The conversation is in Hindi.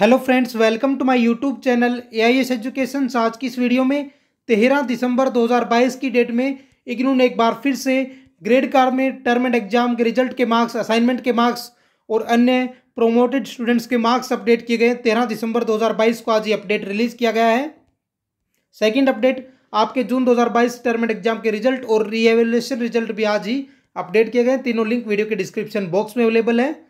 hello friends welcome to my YouTube channel AIS education आज की इस वीडियो में तेरह दिसंबर 2022 की डेट में इग्नू ने एक बार फिर से ग्रेड कार में टर्म एंड एग्जाम के रिजल्ट के मार्क्स असाइनमेंट के मार्क्स और अन्य प्रोमोटेड स्टूडेंट्स के मार्क्स अपडेट किए गए तेरह दिसंबर 2022 को आज ये अपडेट रिलीज किया गया है सेकेंड अपडेट आपके जून दो टर्म एंड एग्जाम के रिजल्ट और रीएवेल्यूशन रिजल्ट भी आज ही अपडेट किए गए तीनों लिंक वीडियो के डिस्क्रिप्शन बॉक्स में अवेलेबल है